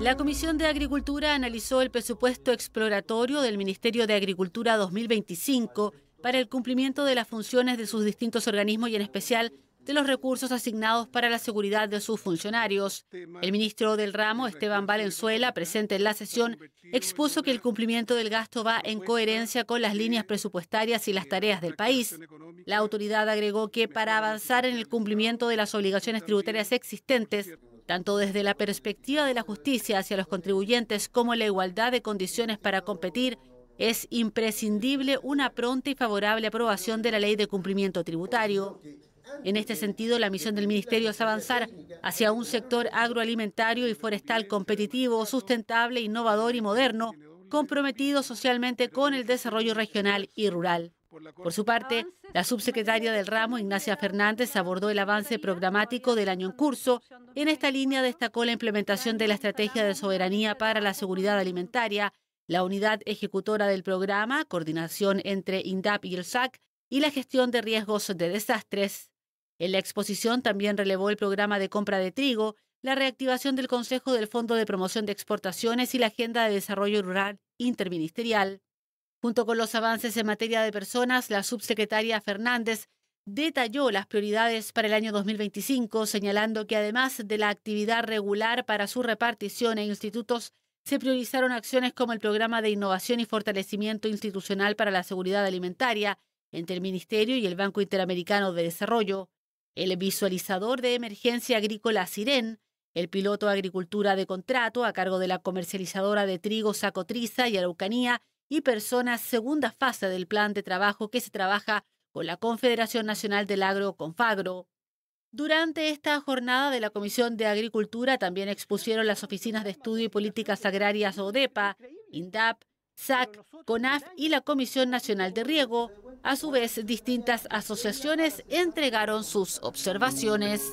La Comisión de Agricultura analizó el presupuesto exploratorio del Ministerio de Agricultura 2025 para el cumplimiento de las funciones de sus distintos organismos y en especial de los recursos asignados para la seguridad de sus funcionarios. El ministro del ramo, Esteban Valenzuela, presente en la sesión, expuso que el cumplimiento del gasto va en coherencia con las líneas presupuestarias y las tareas del país. La autoridad agregó que para avanzar en el cumplimiento de las obligaciones tributarias existentes, tanto desde la perspectiva de la justicia hacia los contribuyentes como la igualdad de condiciones para competir, es imprescindible una pronta y favorable aprobación de la ley de cumplimiento tributario. En este sentido, la misión del Ministerio es avanzar hacia un sector agroalimentario y forestal competitivo, sustentable, innovador y moderno, comprometido socialmente con el desarrollo regional y rural. Por su parte, la subsecretaria del ramo, Ignacia Fernández, abordó el avance programático del año en curso. En esta línea destacó la implementación de la Estrategia de Soberanía para la Seguridad Alimentaria, la unidad ejecutora del programa, coordinación entre INDAP y el SAC, y la gestión de riesgos de desastres. En la exposición también relevó el programa de compra de trigo, la reactivación del Consejo del Fondo de Promoción de Exportaciones y la Agenda de Desarrollo Rural Interministerial. Junto con los avances en materia de personas, la subsecretaria Fernández detalló las prioridades para el año 2025, señalando que además de la actividad regular para su repartición en institutos, se priorizaron acciones como el programa de innovación y fortalecimiento institucional para la seguridad alimentaria entre el Ministerio y el Banco Interamericano de Desarrollo, el visualizador de emergencia agrícola Siren, el piloto agricultura de contrato a cargo de la comercializadora de trigo Sacotriza y Araucanía y personas, segunda fase del plan de trabajo que se trabaja con la Confederación Nacional del Agro, Confagro. Durante esta jornada de la Comisión de Agricultura también expusieron las oficinas de estudio y políticas agrarias ODEPA, INDAP, SAC, CONAF y la Comisión Nacional de Riego. A su vez, distintas asociaciones entregaron sus observaciones.